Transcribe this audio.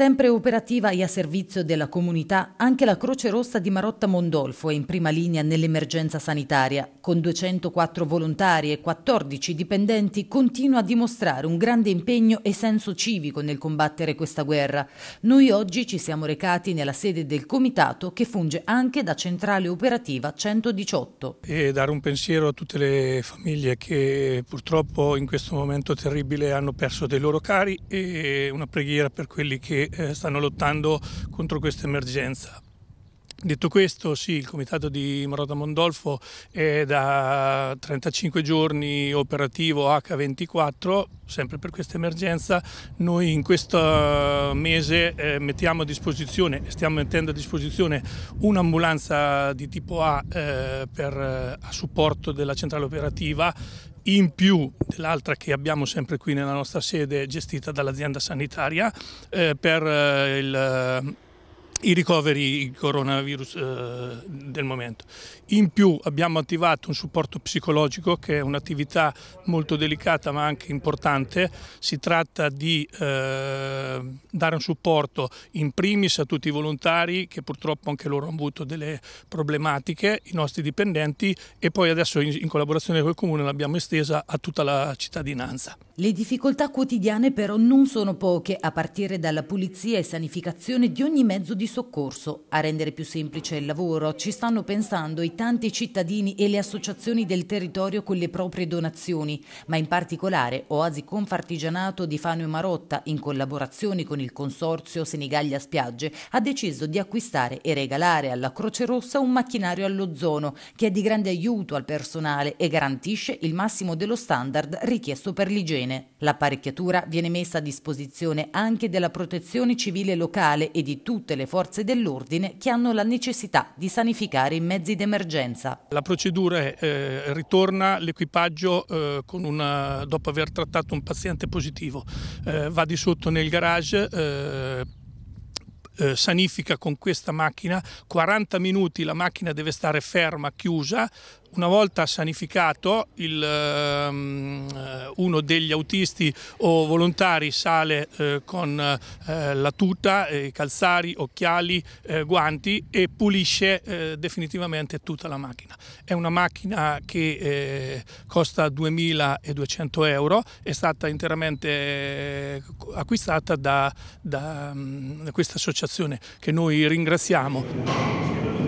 Sempre operativa e a servizio della comunità, anche la Croce Rossa di Marotta Mondolfo è in prima linea nell'emergenza sanitaria. Con 204 volontari e 14 dipendenti continua a dimostrare un grande impegno e senso civico nel combattere questa guerra. Noi oggi ci siamo recati nella sede del comitato che funge anche da centrale operativa 118. E dare un pensiero a tutte le famiglie che purtroppo in questo momento terribile hanno perso dei loro cari e una preghiera per quelli che eh, stanno lottando contro questa emergenza. Detto questo, sì, il comitato di Marotta Mondolfo è da 35 giorni operativo H24, sempre per questa emergenza. Noi in questo mese eh, mettiamo a disposizione, stiamo mettendo a disposizione un'ambulanza di tipo A eh, per, eh, a supporto della centrale operativa in più dell'altra che abbiamo sempre qui nella nostra sede gestita dall'azienda sanitaria eh, per eh, il i ricoveri coronavirus eh, del momento. In più abbiamo attivato un supporto psicologico che è un'attività molto delicata ma anche importante. Si tratta di eh, dare un supporto in primis a tutti i volontari che purtroppo anche loro hanno avuto delle problematiche, i nostri dipendenti e poi adesso in, in collaborazione col Comune l'abbiamo estesa a tutta la cittadinanza. Le difficoltà quotidiane però non sono poche, a partire dalla pulizia e sanificazione di ogni mezzo di soccorso. A rendere più semplice il lavoro ci stanno pensando i tanti cittadini e le associazioni del territorio con le proprie donazioni, ma in particolare Oasi Confartigianato di Fano e Marotta, in collaborazione con il il consorzio Senigallia Spiagge ha deciso di acquistare e regalare alla Croce Rossa un macchinario all'ozono che è di grande aiuto al personale e garantisce il massimo dello standard richiesto per l'igiene. L'apparecchiatura viene messa a disposizione anche della protezione civile locale e di tutte le forze dell'ordine che hanno la necessità di sanificare i mezzi d'emergenza. La procedura è, eh, ritorna l'equipaggio eh, dopo aver trattato un paziente positivo, eh, va di sotto nel garage, eh, eh, sanifica con questa macchina, 40 minuti la macchina deve stare ferma, chiusa, una volta sanificato, il, ehm, uno degli autisti o volontari sale eh, con eh, la tuta, eh, calzari, occhiali, eh, guanti e pulisce definitivamente tutta la macchina. È una macchina che costa 2.200 euro, è stata interamente acquistata da, da, da mm, questa associazione che noi ringraziamo.